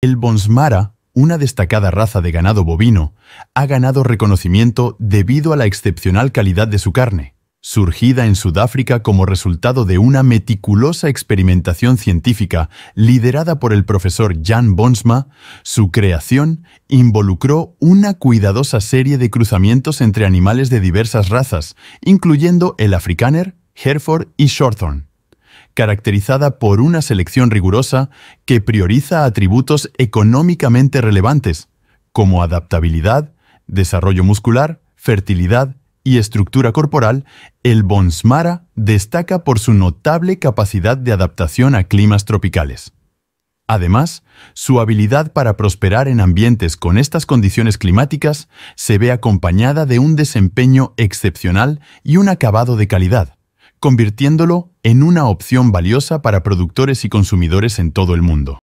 El Bonsmara, una destacada raza de ganado bovino, ha ganado reconocimiento debido a la excepcional calidad de su carne, surgida en Sudáfrica como resultado de una meticulosa experimentación científica liderada por el profesor Jan Bonsma, su creación involucró una cuidadosa serie de cruzamientos entre animales de diversas razas, incluyendo el Afrikaner, Hereford y Shorthorn caracterizada por una selección rigurosa que prioriza atributos económicamente relevantes, como adaptabilidad, desarrollo muscular, fertilidad y estructura corporal, el Bonsmara destaca por su notable capacidad de adaptación a climas tropicales. Además, su habilidad para prosperar en ambientes con estas condiciones climáticas se ve acompañada de un desempeño excepcional y un acabado de calidad convirtiéndolo en una opción valiosa para productores y consumidores en todo el mundo.